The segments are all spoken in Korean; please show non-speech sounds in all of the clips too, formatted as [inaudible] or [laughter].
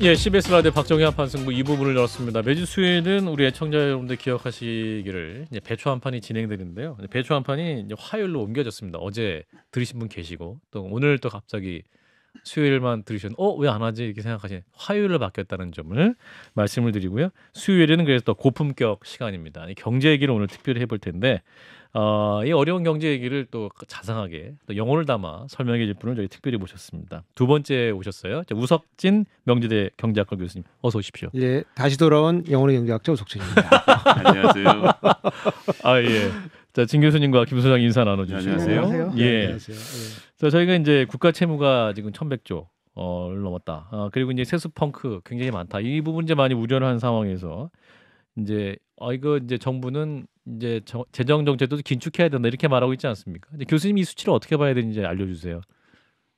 예, CBS 라디오 박정희 한판 승부 이 부분을 열었습니다. 매주 수요일은 우리 애청자 여러분들 기억하시기를 배추 한판이 진행되는데요. 배추 한판이 화요일로 옮겨졌습니다. 어제 들으신 분 계시고 또 오늘 또 갑자기 수요일만 들으셨는 어 왜 안 하지 이렇게 생각하시는 화요일로 바뀌었다는 점을 말씀을 드리고요. 수요일에는 그래서 더 고품격 시간입니다. 경제 얘기를 오늘 특별히 해볼 텐데 어, 이 어려운 경제 얘기를 또 자상하게 또 영혼을 담아 설명해 줄 분을 저희 특별히 모셨습니다. 두 번째 오셨어요. 우석진 명지대 경제학과 교수님 어서 오십시오. 예, 다시 돌아온 영혼의 경제학자 우석진입니다. [laughs] 안녕하세요. 아 예. 자, 진 교수님과 김 소장 인사 나눠 주시고. 네, 안녕하세요. 예. 네, 안녕하세요. 예. 자, 저희가 이제 국가 채무가 지금 1,100조 어를 넘었다. 아, 그리고 이제 세수 펑크 굉장히 많다. 이 부분 이제 많이 우려를 한 상황에서 이제아 이거 이제 정부는 이제 재정 정책도 긴축해야 된다 이렇게 말하고 있지 않습니까? 근데 교수님이 수치를 어떻게 봐야 되는지 알려 주세요.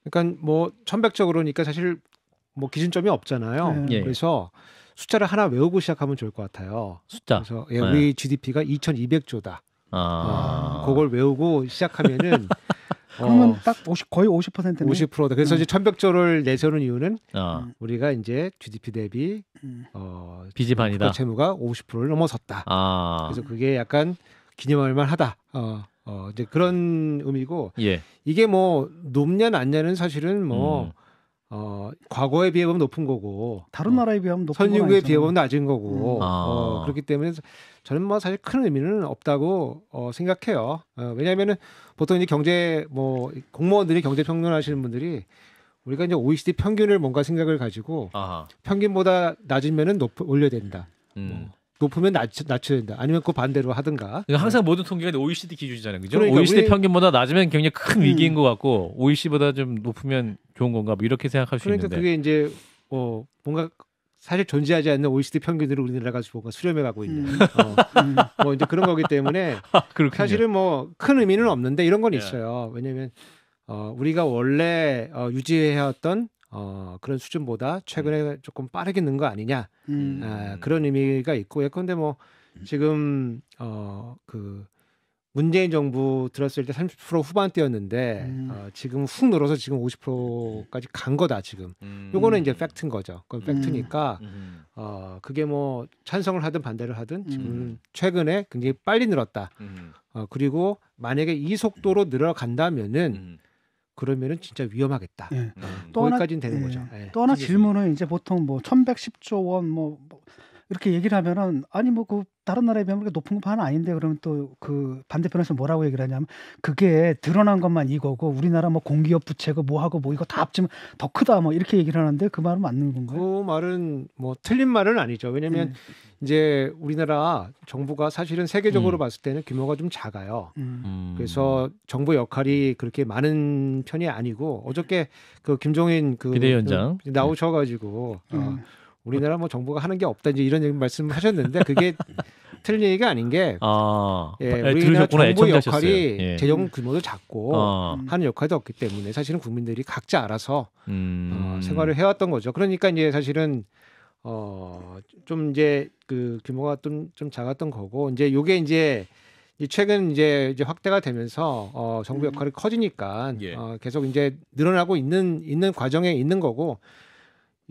그러니까 뭐 천백적으로니까 사실 뭐 기준점이 없잖아요. 네. 예. 그래서 숫자를 하나 외우고 시작하면 좋을 것 같아요. 숫자. 그래서 예, 네. 우리 GDP가 2,200조다. 아. 어, 그걸 외우고 시작하면은 [laughs] 그러면 어. 딱 50, 거의 50%네. 50%다. 그래서 음. 이제 천백조를 내세우는 이유는 어. 우리가 이제 GDP 대비 음. 어, 비지반이다. 채무가 50%를 넘어섰다. 아. 그래서 그게 약간 기념할 만하다. 어, 어 이제 그런 의미고 예. 이게 뭐 높냐 낮냐는 사실은 뭐 음. 어, 과거에 비해 보면 높은 거고 다른 어, 나라에 비하면 높은 선진국에 비해 보면 낮은 거고 음. 어, 아. 어, 그렇기 때문에 저는 뭐 사실 큰 의미는 없다고 어, 생각해요. 어, 왜냐하면은 보통 이제 경제 뭐 공무원들이 경제 평론하시는 분들이 우리가 이제 OECD 평균을 뭔가 생각을 가지고 아하. 평균보다 낮으면은 높 올려야 된다. 음. 뭐. 높으면 낮, 낮춰야 된다. 아니면 그 반대로 하든가. 그러니까 항상 모든 통계가 OECD 기준이잖아요. 그죠? 그러니까 OECD 우리... 평균보다 낮으면 굉장히 큰 음. 위기인 것 같고 OECD보다 좀 높으면 좋은 건가 뭐 이렇게 생각할 수 그러니까 있는데 그게 이제 어 뭔가 사실 존재하지 않는 OECD 평균으로 우리나라가 뭔가 수렴해 가고 있는 음. 어, 음. 뭐 이제 그런 거기 때문에 [laughs] 아, 사실은 뭐 큰 의미는 없는데 이런 건 예. 있어요 왜냐하면 어, 우리가 원래 어, 유지해왔던 어, 그런 수준보다 최근에 음. 조금 빠르게 는 거 아니냐 음. 아, 그런 의미가 있고 예컨대 뭐 지금 어, 그 문재인 정부 들었을 때 30% 후반대였는데 음. 어, 지금 훅 늘어서 지금 50%까지 간 거다 지금. 음. 요거는 이제 팩트인 거죠. 그건 음. 팩트니까 음. 어, 그게 뭐 찬성을 하든 반대를 하든 음. 지금 최근에 굉장히 빨리 늘었다. 음. 어, 그리고 만약에 이 속도로 늘어간다면은 그러면은 진짜 위험하겠다. 예. 어, 또 거기까지는 하나, 되는 예. 거죠. 예. 또 하나 질문은 이제 보통 뭐 1,110조 원 뭐, 뭐 이렇게 얘기를 하면은 아니 뭐 그 다른 나라에 비하면 높은 건 아닌데 그러면 또 그 반대편에서 뭐라고 얘기를 하냐면 그게 드러난 것만 이거고 우리나라 뭐 공기업 부채고 뭐하고 뭐 이거 다 합치면 더 크다 뭐 이렇게 얘기를 하는데 그 말은 맞는 건가요? 그 말은 뭐 틀린 말은 아니죠. 왜냐하면 네. 이제 우리나라 정부가 사실은 세계적으로 음. 봤을 때는 규모가 좀 작아요. 음. 음. 그래서 정부 역할이 그렇게 많은 편이 아니고 어저께 그 김종인 그 비대위원장 나오셔가지고. 음. 어, 네. 우리나라 뭐 정부가 하는 게 없다 이제 이런 얘기 말씀하셨는데 그게 [laughs] 틀린 얘기가 아닌 게 아, 예, 예 우리나라 정부 의 역할이 예. 재정 규모도 작고 아. 하는 역할도 없기 때문에 사실은 국민들이 각자 알아서 음. 어, 생활을 해왔던 거죠. 그러니까 이제 사실은 어좀 이제 그 규모가 좀좀 작았던 거고 이제 요게 이제 최근 이제 이제 확대가 되면서 어 정부 음. 역할이 커지니까 예. 어 계속 이제 늘어나고 있는 있는 과정에 있는 거고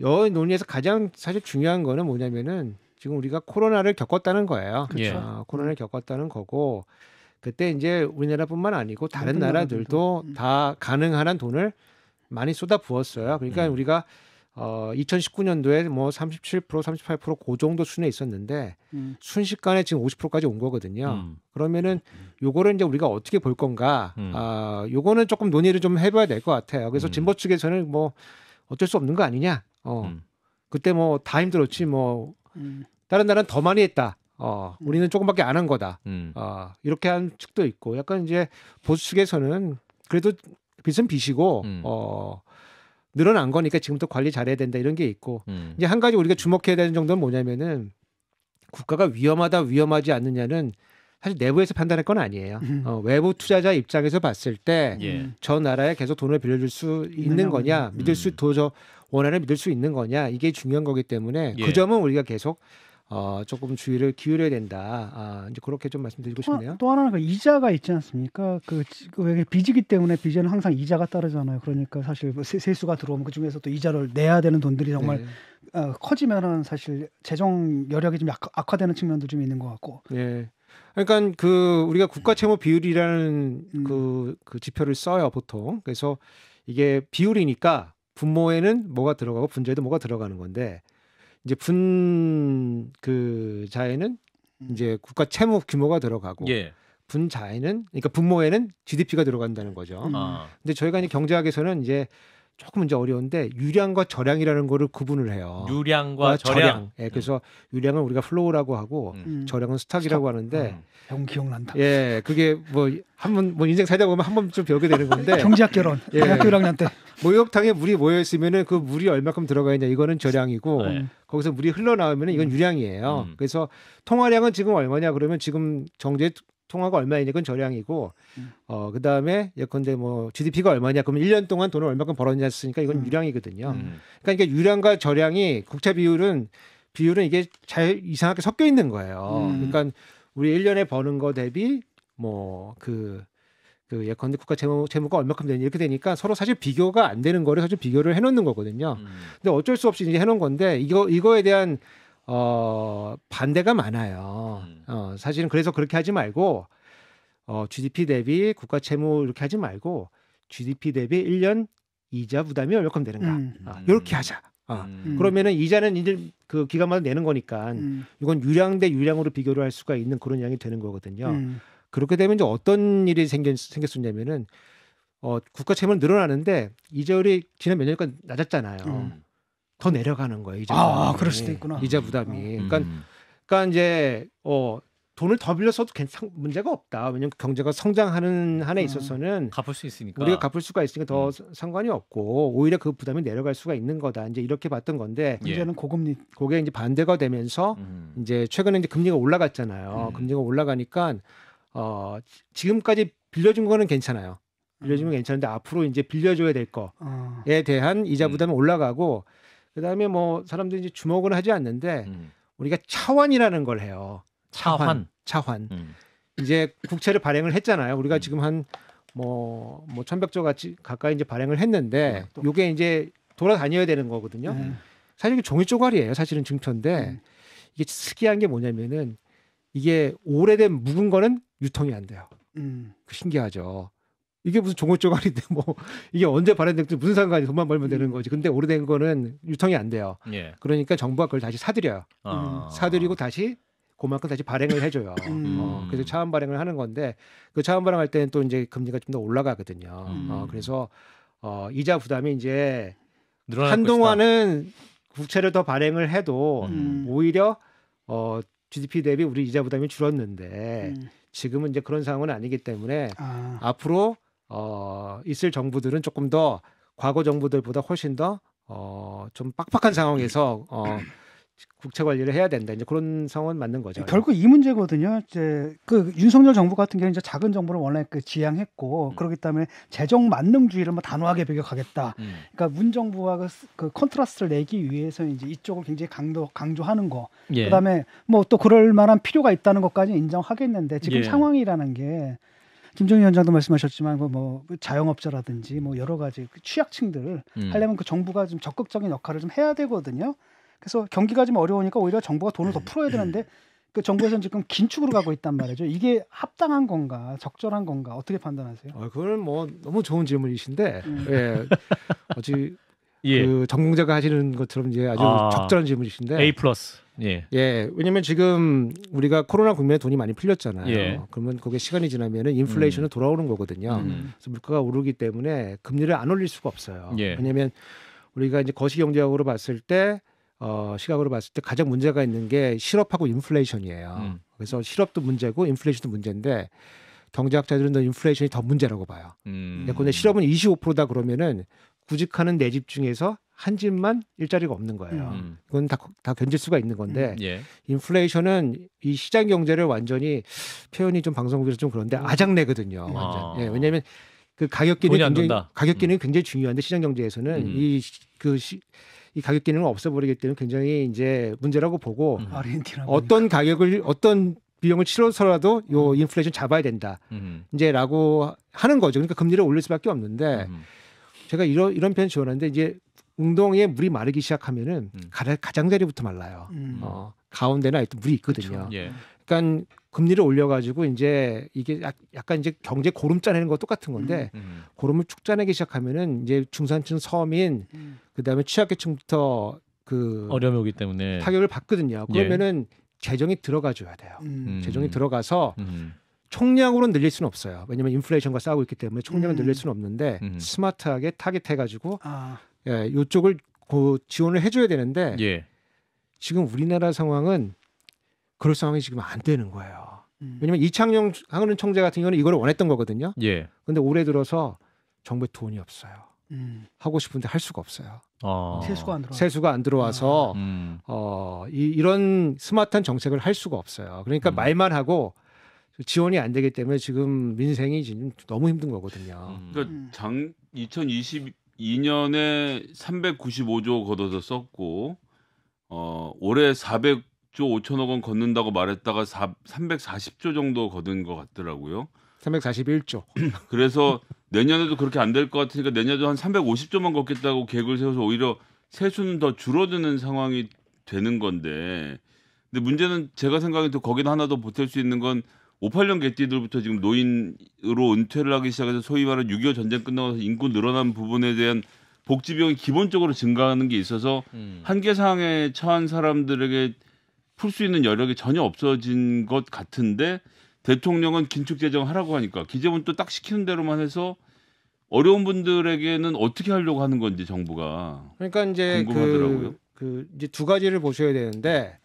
여 논의에서 가장 사실 중요한 거는 뭐냐면은 지금 우리가 코로나를 겪었다는 거예요. 그렇죠. 예. 아, 코로나를 음. 겪었다는 거고 그때 이제 우리나라뿐만 아니고 다른 나라들도 음. 다 가능한 한 돈을 많이 쏟아 부었어요. 그러니까 음. 우리가 어 2019년도에 뭐37% 38%그 정도 순에 있었는데 음. 순식간에 지금 50%까지 온 거거든요. 음. 그러면은 요거를 이제 우리가 어떻게 볼 건가? 음. 아 요거는 조금 논의를 좀 해봐야 될 것 같아요. 그래서 진보 측에서는 뭐 어쩔 수 없는 거 아니냐 어. 음. 그때 뭐 다 힘들었지 뭐 음. 다른 나라는 더 많이 했다. 어, 음. 우리는 조금밖에 안 한 거다. 음. 어, 이렇게 한 측도 있고 약간 이제 보수 측에서는 그래도 빚은 빚이고 음. 어 늘어난 거니까 지금부터 관리 잘해야 된다 이런 게 있고 음. 이제 한 가지 우리가 주목해야 되는 정도는 뭐냐면은 국가가 위험하다 위험하지 않느냐는 사실 내부에서 판단할 건 아니에요. 음. 어, 외부 투자자 입장에서 봤을 때저 예. 나라에 계속 돈을 빌려줄 수 있는 거냐, 믿을 수 도저 원안을 믿을 수 있는 거냐 이게 중요한 거기 때문에 그 예. 그 점은 우리가 계속 어, 조금 주의를 기울여야 된다. 아, 이제 그렇게 좀 말씀드리고 싶네요. 또 하나는 그 이자가 있지 않습니까? 그, 그 빚이기 때문에 빚에는 항상 이자가 따르잖아요. 그러니까 사실 뭐 세, 세수가 들어오면 그 중에서 또 이자를 내야 되는 돈들이 정말 네. 어, 커지면은 사실 재정 여력이 좀 약, 악화되는 측면도 좀 있는 것 같고. 네. 그러니까 그 우리가 국가 음. 채무 비율이라는 음. 그, 그 지표를 써요 보통. 그래서 이게 비율이니까 분모에는 뭐가 들어가고 분자에도 뭐가 들어가는 건데 이제 분 그 자에는 음. 이제 국가 채무 규모가 들어가고 예. 분자에는 그러니까 분모에는 GDP가 들어간다는 거죠. 음. 아. 근데 저희가 이제 경제학에서는 이제 조금 이제 어려운데 유량과 저량이라는 거를 구분을 해요. 유량과 저량. 아, 저량. 예, 음. 그래서 유량은 우리가 플로우라고 하고 음. 저량은 음. 스탁이라고 스탁. 하는데 음. 형 음, 기억난다. 예, 그게 뭐 한 번 뭐 인생 살다 보면 한번좀 배우게 되는 건데 경제학 [laughs] 결혼 예. 대학교 1학년 때 목욕탕에 물이 모여 있으면은 그 물이 얼마큼 들어가 있냐 이거는 저량이고 네. 거기서 물이 흘러나오면 은 이건 유량이에요. 음. 그래서 통화량은 지금 얼마냐 그러면 지금 정제 통화가 얼마이냐 그건 절량이고 음. 어 그다음에 예컨대 뭐 GDP가 얼마냐 그러면 1년 동안 돈을 얼마큼 벌었냐 했으니까 이건 음. 유량이거든요. 음. 그러니까 이게 유량과 절량이 국채 비율은 비율은 이게 잘 이상하게 섞여 있는 거예요. 음. 그러니까 우리 1년에 버는 거 대비 뭐 그 그 예컨대 국가 재무 재무가 얼마큼 되냐 이렇게 되니까 서로 사실 비교가 안 되는 거를 사실 비교를 해 놓는 거거든요. 음. 근데 어쩔 수 없이 이제 해 놓은 건데 이거 이거에 대한 어, 반대가 많아요. 음. 어, 사실은 그래서 그렇게 하지 말고 어, GDP 대비 국가 채무 이렇게 하지 말고 GDP 대비 1년 이자 부담이 얼마큼 되는가 음. 어, 이렇게 음. 하자. 어, 음. 그러면은 이자는 이제 그 기간마다 내는 거니까 음. 이건 유량 대 유량으로 비교를 할 수가 있는 그런 양이 되는 거거든요. 그렇게 되면 이제 어떤 일이 생겼, 생겼었냐면은 어, 국가 채무는 늘어나는데 이자율이 지난 몇 년간 낮았잖아요. 더 내려가는 거예요. 이제 아, 부담이. 그럴 수도 있구나. 이자 부담이. 음. 그러니까 음. 그러니까 이제 어 돈을 더 빌려서도 괜찮 문제가 없다. 왜냐면 하 경제가 성장하는 한에 음. 있어서는 갚을 수 있으니까 우리가 갚을 수가 있으니까 더 음. 상관이 없고 오히려 그 부담이 내려갈 수가 있는 거다. 이제 이렇게 봤던 건데 예. 이제는 고금리 그게 이제 반대가 되면서 음. 이제 최근에 이제 금리가 올라갔잖아요. 음. 금리가 올라가니까 어 지금까지 빌려준 거는 괜찮아요. 빌려주면 음. 괜찮은데 앞으로 이제 빌려줘야 될 거에 아. 대한 이자 부담이 올라가고 그다음에 뭐 사람들이 이제 주목을 하지 않는데 음. 우리가 차환이라는 걸 해요. 차환, 차환. 음. 이제 국채를 발행을 했잖아요. 우리가 음. 지금 한 뭐뭐 뭐 천백조 같이 가까이 이제 발행을 했는데 네, 요게 이제 돌아다녀야 되는 거거든요. 네. 사실 이게 종이 쪼가리예요. 사실은 증표인데 네. 이게 특이한 게 뭐냐면은 이게 오래된 묵은 거는 유통이 안 돼요. 음. 그 신기하죠. 이게 무슨 종골조간인데 뭐 이게 언제 발행될지 무슨 상관이 돈만 벌면 되는 음. 거지. 근데 오래된 거는 유통이 안 돼요. 예. 그러니까 정부가 그걸 다시 사들여요. 아. 사들이고 다시 그만큼 다시 발행을 해줘요. [laughs] 음. 어, 그래서 차원 발행을 하는 건데 그 차원 발행할 때는 또 이제 금리가 좀 더 올라가거든요. 음. 어, 그래서 어, 이자 부담이 이제 한동안은 것이다. 국채를 더 발행을 해도 음. 오히려 어, GDP 대비 우리 이자 부담이 줄었는데 음. 지금은 이제 그런 상황은 아니기 때문에 아. 앞으로 어, 있을 정부들은 조금 더 과거 정부들보다 훨씬 더 어, 좀 빡빡한 상황에서 어, 국채 관리를 해야 된다. 이제 그런 상황은 맞는 거죠. 예, 결국 이 문제거든요. 이제 그 윤석열 정부 같은 경우는 이제 작은 정부를 원래 그 지향했고 음. 그렇기 때문에 재정 만능주의를 뭐 단호하게 배격하겠다. 음. 그러니까 문 정부와 그, 그 컨트라스트를 내기 위해서 이제 이쪽을 굉장히 강도 강조하는 거. 예. 그다음에 뭐 또 그럴 만한 필요가 있다는 것까지 인정하겠는데 지금 예. 상황이라는 게 김정희 위원장도 말씀하셨지만 뭐, 뭐, 자영업자라든지 뭐 여러 가지 그 취약층들 음. 하려면 그 정부가 좀 적극적인 역할을 좀 해야 되거든요. 그래서 경기가 좀 어려우니까 오히려 정부가 돈을 더 네. 풀어야 되는데 그 정부에서는 지금 긴축으로 가고 있단 말이죠. 이게 합당한 건가, 적절한 건가 어떻게 판단하세요? 아, 그걸 뭐 너무 좋은 질문이신데 음. 예, 어찌 [laughs] 예. 그 전공자가 하시는 것처럼 이제 아주 아, 적절한 질문이신데 A 플러스 예. 예. 왜냐면 지금 우리가 코로나 국면에 돈이 많이 풀렸잖아요. 예. 그러면 그게 시간이 지나면은 인플레이션은 음. 돌아오는 거거든요. 음. 그래서 물가가 오르기 때문에 금리를 안 올릴 수가 없어요. 예. 왜냐면 우리가 이제 거시 경제학으로 봤을 때 어, 시각으로 봤을 때 가장 문제가 있는 게 실업하고 인플레이션이에요. 음. 그래서 실업도 문제고 인플레이션도 문제인데 경제학자들은 더 인플레이션이 더 문제라고 봐요. 음. 근데 실업은 25%다 그러면은 구직하는 내집 중에서 한 집만 일자리가 없는 거예요. 음. 이건 음. 다, 다 견딜 수가 있는 건데 음. 예. 인플레이션은 이 시장 경제를 완전히 표현이 좀 방송국에서 좀 그런데 음. 아작내거든요. 아. 완전. 예, 왜냐하면 그 가격 기능 굉장히 가격 기능 음. 굉장히 중요한데 시장 경제에서는 이 그이 음. 그이 가격 기능을 없애버리기 때문에 굉장히 이제 문제라고 보고 어떤 가격을 어떤 비용을 치러서라도 요 인플레이션 잡아야 된다. 이제라고 하는 거죠. 그러니까 금리를 올릴 수밖에 없는데 제가 이런 이런 편 지원하는데 이제 웅덩이에 물이 마르기 시작하면은 음. 가장자리부터 말라요. 음. 어, 가운데나 일단 물이 있거든요. 그렇죠. 예. 그러니까 금리를 올려가지고 이제 이게 약간 이제 경제 고름 짜내는 거 똑같은 건데 음. 음. 고름을 축 짜내기 시작하면은 이제 중산층 서민 음. 그다음에 취약계층부터 그 어려움이 오기 때문에 타격을 받거든요. 예. 그러면은 예. 재정이 들어가줘야 돼요. 음. 재정이 들어가서 총량으로 늘릴 수는 없어요. 왜냐하면 인플레이션과 싸우고 있기 때문에 총량을 늘릴 수는 없는데 스마트하게 타겟해가지고 아. 예, 요쪽을 그 지원을 해줘야 되는데 예. 지금 우리나라 상황은 그럴 상황이 지금 안 되는 거예요. 음. 왜냐면 이창용 한은 총재 같은 경우는 이걸 원했던 거거든요. 예. 근데 올해 들어서 정부에 돈이 없어요. 음. 하고 싶은데 할 수가 없어요. 아. 세수가 안 들어. 세수가 안 들어와서 아. 음. 어, 이, 이런 스마트한 정책을 할 수가 없어요. 그러니까 음. 말만 하고 지원이 안 되기 때문에 지금 민생이 지금 너무 힘든 거거든요. 음. 그러니까 장2020 2년에 395조 걷어서 썼고 어, 올해 400조 5천억 원 걷는다고 말했다가 4, 340조 정도 걷은 것 같더라고요. 341조. [clears throat] 그래서 내년에도 그렇게 안 될 것 같으니까 내년에도 한 350조만 걷겠다고 계획을 세워서 오히려 세수는 더 줄어드는 상황이 되는 건데 근데 문제는 제가 생각해도 거기는 하나 더 보탤 수 있는 건 58년 개띠들부터 지금 노인으로 은퇴를 하기 시작해서 소위 말하는 6.25 전쟁 끝나고서 인구 늘어난 부분에 대한 복지 비용이 기본적으로 증가하는 게 있어서 음. 한계 상황에 처한 사람들에게 풀 수 있는 여력이 전혀 없어진 것 같은데 대통령은 긴축 재정 하라고 하니까 기재부는 또 딱 시키는 대로만 해서 어려운 분들에게는 어떻게 하려고 하는 건지 정부가 그러니까 이제 그 궁금하더라고요. 그, 그 이제 두 가지를 보셔야 되는데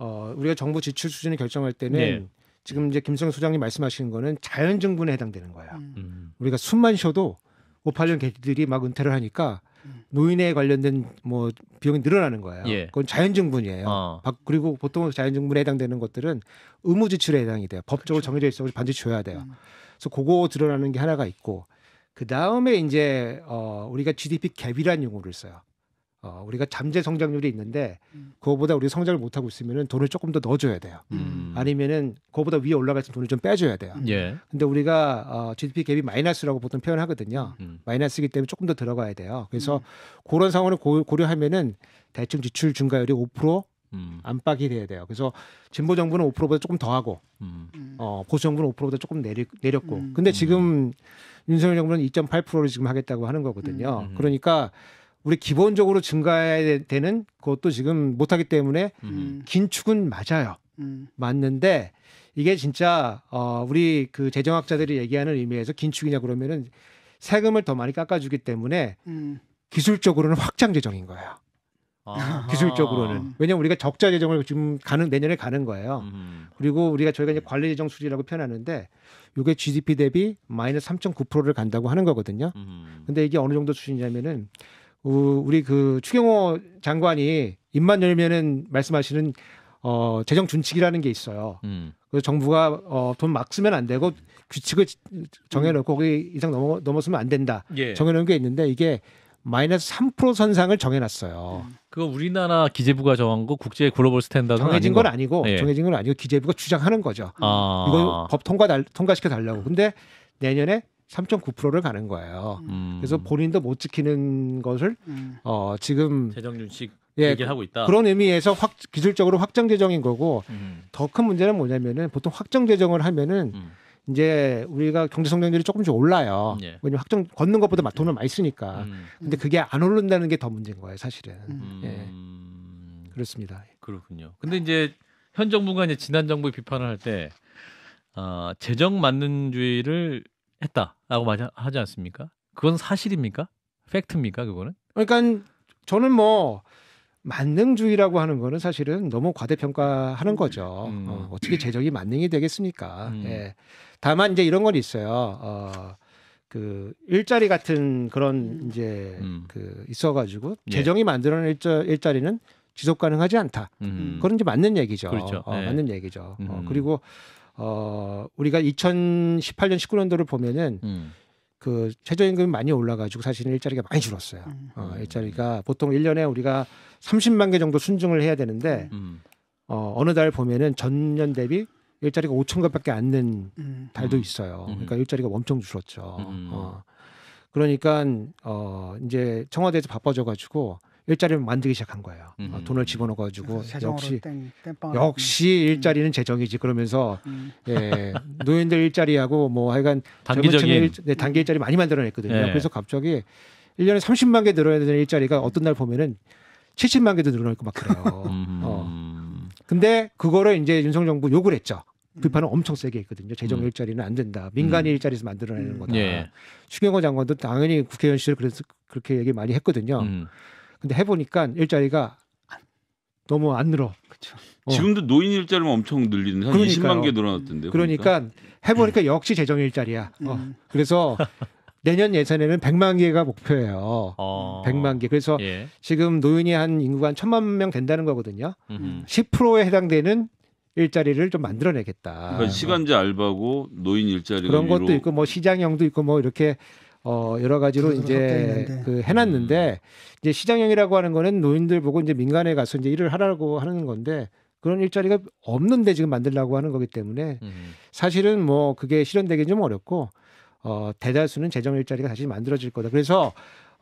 어, 우리가 정부 지출 수준을 결정할 때는 네. 지금 이제 김성현 소장님 말씀하시는 거는 자연 증분에 해당되는 거야. 음. 음. 우리가 숨만 쉬어도 58년 개들이 막 은퇴를 하니까 음. 노인에 관련된 뭐 비용이 늘어나는 거예요. 예. 그건 자연증분이에요. 어. 그리고 보통 자연증분에 해당되는 것들은 의무지출에 해당이 돼요. 법적으로 그렇 정해져 있어서 반드시 줘야 돼요. 음. 그래서 그거 드러나는 게 하나가 있고 그 다음에 이제 어 우리가 GDP 갭이라는 용어를 써요. 어, 우리가 잠재 성장률이 있는데 음. 그거보다 우리 성장을 못 하고 있으면은 돈을 조금 더 넣어줘야 돼요. 음. 아니면은 그거보다 위에 올라갈 때 돈을 좀 빼줘야 돼요. 예. 근데 우리가 어, GDP 갭이 마이너스라고 보통 표현하거든요. 음. 마이너스이기 때문에 조금 더 들어가야 돼요. 그래서 음. 그런 상황을 고, 고려하면은 대충 지출 증가율이 5% 음. 안팎이 돼야 돼요. 그래서 진보 정부는 5%보다 조금 더 하고 음. 음. 어, 보수 정부는 5%보다 조금 내리, 내렸고. 음. 근데 지금 윤석열 정부는 2.8%를 지금 하겠다고 하는 거거든요. 음. 음. 그러니까 우리 기본적으로 증가해야 되는 그것도 지금 못하기 때문에 음. 긴축은 맞아요. 음. 맞는데 이게 진짜 어 우리 그 재정학자들이 얘기하는 의미에서 긴축이냐 그러면은 세금을 더 많이 깎아주기 때문에 음. 기술적으로는 확장 재정인 거예요. 아. [laughs] 기술적으로는 음. 왜냐면 우리가 적자 재정을 지금 가는 내년에 가는 거예요. 음. 그리고 우리가 저희가 이제 관리 재정 수지라고 표현하는데 요게 GDP 대비 마이너스 3.9%를 간다고 하는 거거든요. 음. 근데 이게 어느 정도 수준이냐면은 우리 그 추경호 장관이 입만 열면은 말씀하시는 어 재정 준칙이라는 게 있어요. 음. 그 정부가 어, 돈 막 쓰면 안 되고 규칙을 정해놓고 거기 이상 넘어, 넘었으면 안 된다. 예. 정해놓은 게 있는데 이게 마이너스 3% 선상을 정해놨어요. 음. 그거 우리나라 기재부가 정한 거 국제 글로벌 스탠다드 정해진 건 아니고 예. 정해진 건 아니고 기재부가 주장하는 거죠. 아. 이거 법 통과 달, 통과시켜 달라고. 근데 내년에 3.9%를 가는 거예요. 음. 그래서 음. 본인도 못 지키는 것을 음. 어 지금 재정 준칙 예, 얘기하고 있다. 그런 의미에서 확 기술적으로 확정 재정인 거고 음. 더큰 문제는 뭐냐면은 보통 확정 재정을 하면은 음. 이제 우리가 경제 성장률이 조금씩 올라요. 예. 왜냐면 확정 걷는 것보다 돈을 많이 쓰니까. 음. 근데 그게 안 오른다는 게 더 문제인 거예요, 사실은. 예. 그렇습니다. 그렇군요. 근데 이제 현 정부가 이제 지난 정부 비판을 할 때 어, 재정 맞는 주의를 했다라고 하지 않습니까? 그건 사실입니까? 팩트입니까? 그거는? 그러니까 저는 뭐 만능주의라고 하는 거는 사실은 너무 과대평가하는 거죠. 음. 어, 어떻게 재정이 만능이 되겠습니까? 음. 예. 다만 이제 이런 건 있어요. 어, 그 일자리 같은 그런 이제 음. 그 있어가지고 예. 재정이 예. 만들어낸 일자, 일자리는 지속 가능하지 않다. 음. 그런 지 맞는 얘기죠. 그렇죠. 어, 네. 맞는 얘기죠. 어, 음. 그리고 어 우리가 2018년 19년도를 보면은 음. 그 최저임금이 많이 올라가지고 사실은 일자리가 많이 줄었어요. 음. 어, 일자리가 보통 1년에 우리가 30만 개 정도 순증을 해야 되는데 음. 음. 어, 어느 달 보면은 전년 대비 일자리가 5천 개밖에 안는 음. 달도 음. 있어요. 그러니까 일자리가 엄청 줄었죠. 어. 그러니까 어 이제 청와대에서 바빠져 가지고 일자리를 만들기 시작한 거예요. 음. 돈을 집어넣어가지고 역시 땡, 역시 음. 일자리는 음. 재정이지 그러면서 음. 예, 노인들 일자리하고 뭐 하여간 단기적인 일, 네, 단기 일자리 많이 만들어냈거든요. 예. 그래서 갑자기 1년에 30만 개 늘어야 되는 일자리가 어떤 날 보면은 70만 개도 늘어날 것같아요 음. 어. 근데 그거를 이제 윤석 정부 욕을 했죠. 비판은 음. 엄청 세게 했거든요. 재정 일자리는 안 된다. 민간인 일자리에서 만들어내는 거다. 예. 추경호 장관도 당연히 국회의원 시절 그래서 그렇게 얘기 많이 했거든요. 근데 해보니까 일자리가 너무 안 늘어. 그렇죠. 어. 지금도 노인 일자리만 엄청 늘리는 한 그러니까요. 20만 개늘어났던데 그러니까, 해보니까 음. 역시 재정 일자리야. 어. 음. 그래서 [laughs] 내년 예산에는 100만 개가 목표예요. 어. 100만 개. 그래서 예. 지금 노인이 한 인구가 한 1천만 명 된다는 거거든요. 음. 10%에 해당되는 일자리를 좀 만들어내겠다. 그러니까 시간제 알바고 노인 일자리 그런 것도 있고 뭐 시장형도 있고 뭐 이렇게 어 여러 가지로 이제 그 해놨는데 음. 이제 시장형이라고 하는 거는 노인들 보고 이제 민간에 가서 이제 일을 하라고 하는 건데 그런 일자리가 없는데 지금 만들라고 하는 거기 때문에 음. 사실은 뭐 그게 실현되기 좀 어렵고 어 대다수는 재정 일자리가 다시 만들어질 거다. 그래서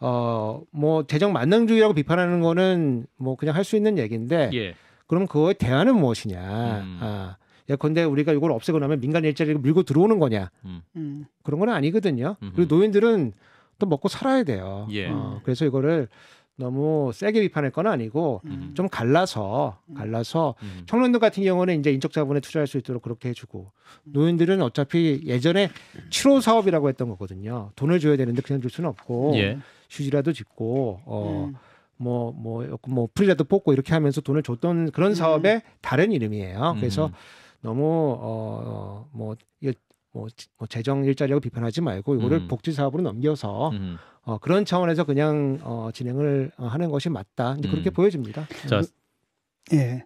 어 뭐 재정 만능주의라고 비판하는 거는 뭐 그냥 할 수 있는 얘기인데 예. 그럼 그거에 대안은 무엇이냐? 음. 아 예컨대 우리가 이걸 없애고 나면 민간 일자리를 밀고 들어오는 거냐 음. 음. 그런 건 아니거든요. 음흠. 그리고 노인들은 또 먹고 살아야 돼요. 예. 어, 그래서 이거를 너무 세게 비판할 건 아니고 음. 좀 갈라서 음. 갈라서 음. 청년들 같은 경우는 이제 인적 자본에 투자할 수 있도록 그렇게 해주고 음. 노인들은 어차피 예전에 치료 사업이라고 했던 거거든요. 돈을 줘야 되는데 그냥 줄 수는 없고 예. 휴지라도 짓고 어. 뭐 뭐뭐 음. 뭐, 뭐, 뭐, 풀이라도 뽑고 이렇게 하면서 돈을 줬던 그런 사업의 다른 이름이에요. 그래서 너무 어뭐 어, 뭐, 뭐, 뭐 재정 일자리라고 비판하지 말고 이거를 음. 복지 사업으로 넘겨서 음. 어, 그런 차원에서 그냥 어, 진행을 어, 하는 것이 맞다. 이제 음. 그렇게 보여집니다. 자. 그, 예.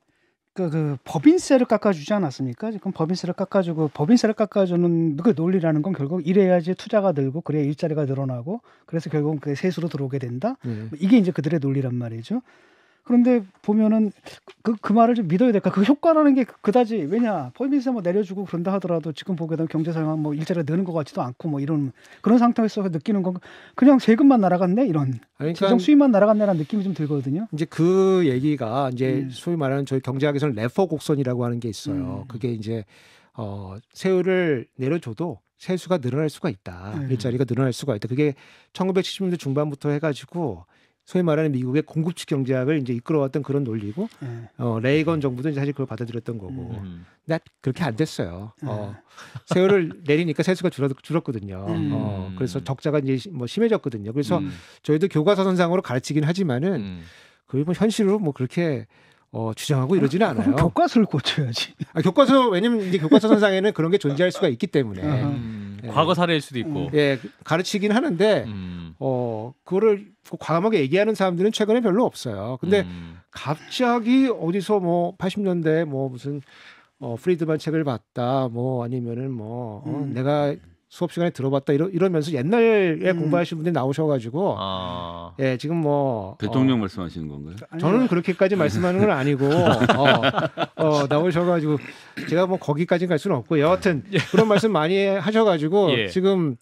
그, 그 법인세를 깎아주지 않았습니까? 지금 법인세를 깎아주고 법인세를 깎아주는 그 논리라는 건 결국 이래야지 투자가 늘고 그래야 일자리가 늘어나고 그래서 결국 은그 세수로 들어오게 된다. 예. 이게 이제 그들의 논리란 말이죠. 그런데 보면은 그, 그 말을 좀 믿어야 될까? 그 효과라는 게 그다지 왜냐 펄미세 뭐 내려주고 그런다 하더라도 지금 보게 되면 경제 상황 뭐 일자리가 느는 것 같지도 않고 뭐 이런 그런 상태에서 느끼는 건 그냥 세금만 날아갔네 이런 아, 그러니까 재정 수입만 날아갔네라는 느낌이 좀 들거든요. 이제 그 얘기가 이제 음. 소위 말하는 저희 경제학에서는 레퍼 곡선이라고 하는 게 있어요. 음. 그게 이제 어, 세율을 내려줘도 세수가 늘어날 수가 있다. 음. 일자리가 늘어날 수가 있다. 그게 1970년대 중반부터 해가지고 소위 말하는 미국의 공급측 경제학을 이제 이끌어왔던 그런 논리고 네. 어, 레이건 정부도 이제 사실 그걸 받아들였던 거고 음. 나 그렇게 안 됐어요. 예. 어, 세월을 내리니까 세수가 줄었, 줄었거든요. 음. 어, 그래서 적자가 이제 뭐 심해졌거든요. 그래서 음. 저희도 교과서선상으로 가르치긴 하지만은 음. 그걸 뭐 현실로 뭐 그렇게 어, 주장하고 이러지는 않아요. 교과서를 고쳐야지. 아, 교과서 왜냐면 이제 교과서 선상에는 그런 게 존재할 수가 있기 때문에. 음. 예. 과거 사례일 수도 있고. 음. 예, 가르치긴 하는데 음. 어 그거를 과감하게 얘기하는 사람들은 최근에 별로 없어요. 근데 음. 갑자기 어디서 뭐 80년대 뭐 무슨 어 프리드만 책을 봤다 뭐 아니면은 뭐 어, 음. 내가 수업 시간에 들어봤다 이러, 이러면서 옛날에 음. 공부하신 분들이 나오셔가지고 아. 예 지금 뭐 대통령 어, 말씀하시는 건가요? 저는 그렇게까지 말씀하는 건 아니고 [laughs] 어, 어, 나오셔가지고 제가 뭐 거기까지 갈 수는 없고 여하튼 예. 그런 말씀 많이 하셔가지고 예. 지금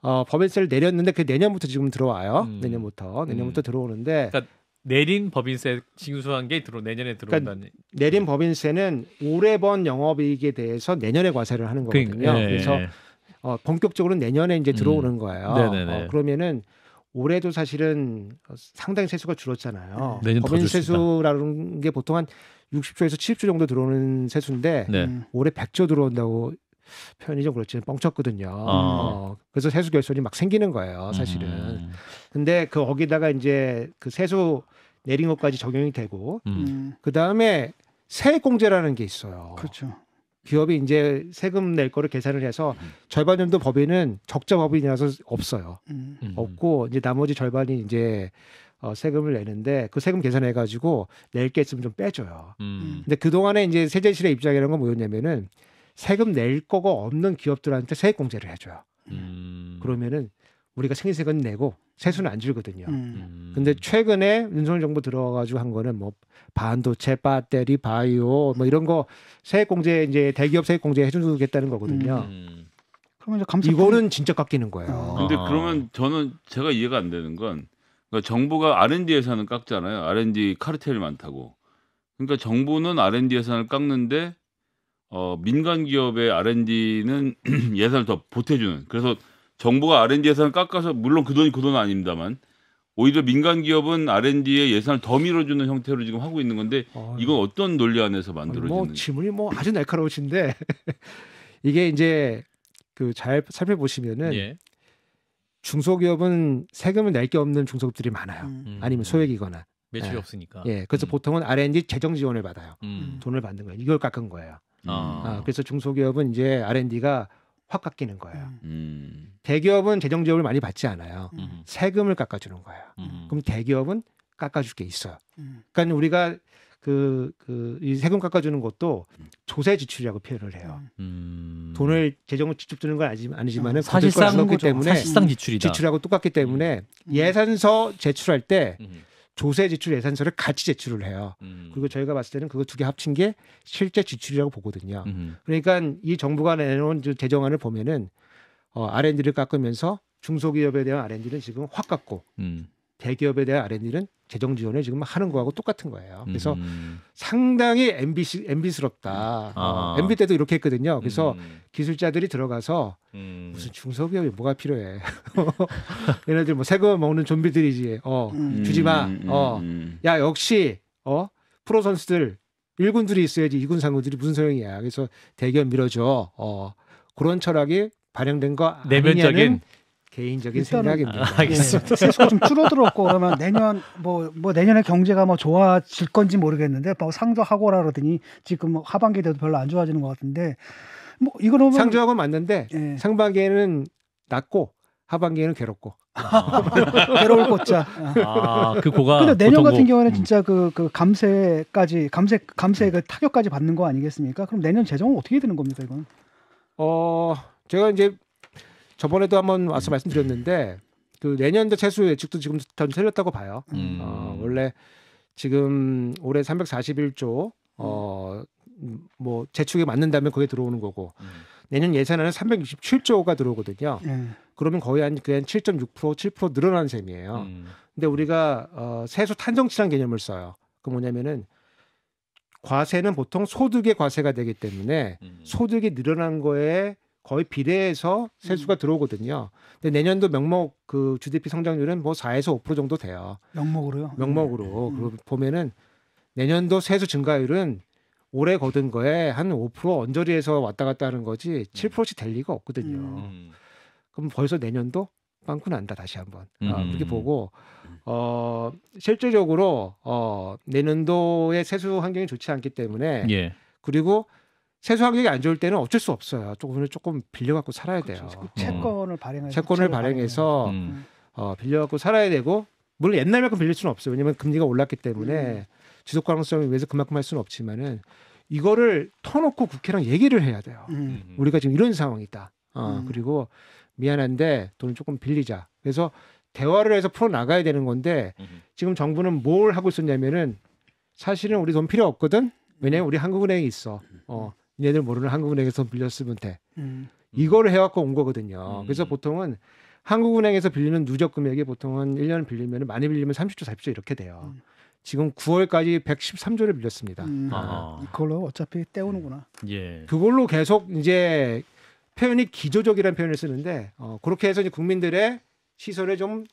어, 법인세를 내렸는데 그 내년부터 지금 들어와요 음. 내년부터 내년부터 음. 들어오는데 그러니까 내린 법인세 징수한 게 들어 내년에 그러니까 들어온다는 그러니까 내린 법인세는 올해 번 영업이익에 대해서 내년에 과세를 하는 거거든요. 그러니까, 예. 그래서 예. 어, 본격적으로 내년에 이제 음. 들어오는 음. 거예요. 어, 그러면은 올해도 사실은 상당히 세수가 줄었잖아요. 네. 법인 세수라는 게 보통 한 60조에서 70조 정도 들어오는 세수인데 네. 음. 올해 100조 들어온다고 표현이 좀 그렇지만 뻥쳤거든요. 어. 어. 그래서 세수 결손이 막 생기는 거예요, 사실은. 음. 근데 그 거기다가 이제 그 세수 내린 것까지 적용이 되고 음. 음. 그 다음에 세액공제라는 게 있어요. 그렇죠. 기업이 이제 세금 낼 거를 계산을 해서 음. 절반 정도 법인은 적자 법인이라서 없어요. 음. 음. 없고 이제 나머지 절반이 이제 어, 세금을 내는데 그 세금 계산해 가지고 낼 게 있으면 좀 빼줘요. 음. 음. 근데 그 동안에 이제 세제실의 입장이라는 건 뭐였냐면은 세금 낼 거가 없는 기업들한테 세액 공제를 해줘요. 음. 그러면은 우리가 생일세금 내고 세수는 안 줄거든요. 음. 근데 음. 최근에 윤석열 정부 들어가지고 한 거는 뭐 반도체, 배터리, 바이오 뭐 이런 거 세액 공제 이제 대기업 세액 공제 해주겠다는 거거든요. 음. 음. 그러면 이제 감사 이거는 진짜 깎이는 거예요. 어. 근데 아. 그러면 저는 제가 이해가 안 되는 건 그러니까 정부가 R&D 예산을 깎잖아요. R&D 카르텔이 많다고. 그러니까 정부는 R&D 예산을 깎는데 어, 민간 기업의 R&D는 [clears throat] 예산을 더 보태주는. 그래서 정부가 R&D 예산을 깎아서 물론 그 돈이 그 돈은 아닙니다만 오히려 민간 기업은 R&D의 예산을 더 밀어주는 형태로 지금 하고 있는 건데 아, 예. 이건 어떤 논리 안에서 만들어지는? 뭐 질문이 뭐 아주 날카로우신데 [laughs] 이게 이제 그 잘 살펴보시면은 예. 중소기업은 세금을 낼 게 없는 중소기업들이 많아요. 음. 음. 아니면 소액이거나 매출이 예. 없으니까. 예, 그래서 음. 보통은 R&D 재정 지원을 받아요. 음. 돈을 받는 거예요. 이걸 깎은 거예요. 아. 아, 그래서 중소기업은 이제 R&D가 확 깎이는 거예요. 음. 음. 대기업은 재정 지원을 많이 받지 않아요. 음. 음. 세금을 깎아주는 거예요. 음. 그럼 대기업은 깎아줄 게 있어요. 음. 그러니까 우리가 그, 그, 이 세금 깎아주는 것도 조세 지출이라고 표현을 해요. 돈을 재정을 직접 주는 건 아니지만, 아니지만은 사실상 거기 때문에 사실상 지출이다. 지출하고 똑같기 때문에 예산서 제출할 때 조세 지출 예산서를 같이 제출을 해요. 음. 그리고 저희가 봤을 때는 그거 두 개 합친 게 실제 지출이라고 보거든요. 음. 그러니까 이 정부가 내놓은 재정안을 보면은 어, R&D를 깎으면서 중소기업에 대한 R&D는 지금 확 깎고 음. 대기업에 대한 R&D는 재정 지원을 지금 하는 거하고 똑같은 거예요. 그래서 음. 상당히 MBC, MB스럽다. 음. 어, 아. MB 때도 이렇게 했거든요. 그래서 음. 기술자들이 들어가서 음. 무슨 중소기업이 뭐가 필요해. [laughs] 얘네들 뭐 세금 먹는 좀비들이지. 어, 음. 주지 마. 음, 어, 야, 역시, 어, 프로 선수들 1군들이 있어야지 2군, 상군들이 무슨 소용이야. 그래서 대기업 밀어줘. 어, 그런 철학이 반영된 거 내면적인 개인적인 생각입니다. 아, 알겠습니다. 네. 세수가 좀 줄어들었고 그러면 내년 뭐뭐 뭐 내년에 경제가 뭐 좋아질 건지 모르겠는데 뭐 상저하고라 그러더니 지금 뭐 하반기 돼도 별로 안 좋아지는 것 같은데 뭐 이거는 상저하고 맞는데 예. 상반기에는 낮고 하반기에는 괴롭고 [laughs] 괴로울 꽃자. 아, 그 고가. 근데 내년 같은 뭐, 경우에는 음. 진짜 그, 그 감세까지 감세 감세 그 음. 타격까지 받는 거 아니겠습니까? 그럼 내년 재정은 어떻게 되는 겁니까 이건? 어, 제가 이제 저번에도 한번 와서 음. 말씀드렸는데 그 내년도 채수 예측도 지금 전 틀렸다고 봐요. 음. 어, 원래 지금 올해 341조 어 뭐 재축이 맞는다면 그게 들어오는 거고 음. 내년 예산안은 367조가 들어오거든요. 음. 그러면 거의 한 그냥 7.6% 7%늘어난 셈이에요. 음. 근데 우리가 어 세수 탄정치란 개념을 써요. 그 뭐냐면은 과세는 보통 소득의 과세가 되기 때문에 음. 소득이 늘어난 거에 거의 비례해서 세수가 음. 들어오거든요. 근데 내년도 명목 그 GDP 성장률은 뭐 4에서 5% 정도 돼요. 명목으로요? 명목으로. 음. 그리 보면은 내년도 세수 증가율은 올해 거둔 거에 한 5% 언저리에서 왔다 갔다 하는 거지 7%씩 될 리가 없거든요. 음. 그럼 벌써 내년도 빵꾸 난다 다시 한번 아, 음. 어, 그렇게 보고 어 실질적으로 어 내년도에 세수 환경이 좋지 않기 때문에 예. 그리고 세수 환경이 안 좋을 때는 어쩔 수 없어요. 조금을 조금 빌려갖고 살아야 그렇죠. 돼요. 그렇죠. 채권을 발행해 채권을 발행해서 음. 어, 빌려갖고 살아야 되고 물론 옛날만큼 빌릴 수는 없어요. 왜냐하면 금리가 올랐기 때문에 음. 지속 가능성을 위해서 그만큼 할 수는 없지만은 이거를 터놓고 국회랑 얘기를 해야 돼요. 음. 음. 우리가 지금 이런 상황이다. 어, 음. 그리고 미안한데 돈을 조금 빌리자. 그래서 대화를 해서 풀어 나가야 되는 건데 지금 정부는 뭘 하고 있었냐면은 사실은 우리 돈 필요 없거든. 왜냐면 음. 우리 한국은행에 있어. 어, 얘네들 모르는 한국은행에서 빌렸으면 돼. 음. 이거를 해갖고 온 거거든요. 음. 그래서 보통은 한국은행에서 빌리는 누적 금액이 보통은 1년 빌리면 많이 빌리면 30조, 40조 이렇게 돼요. 음. 지금 9월까지 113조를 빌렸습니다. 음. 아. 아. 이걸로 어차피 때우는구나. 음. 예. 그걸로 계속 이제 표현이 기조적이라는 표현을 쓰는데 어, 그렇게 해서 이제 국민들의 시설에 좀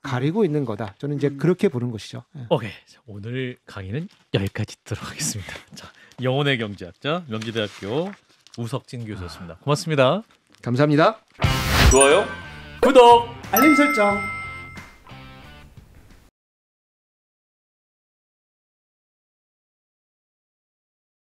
가리고 있는 거다. 저는 이제 음. 그렇게 보는 것이죠. 예. 오케이. 오늘 강의는 여기까지 들어가겠습니다. 자. 영혼의 경제학자 명지대학교 우석진 교수였습니다. 고맙습니다. 감사합니다. 좋아요, 구독, 알림 설정.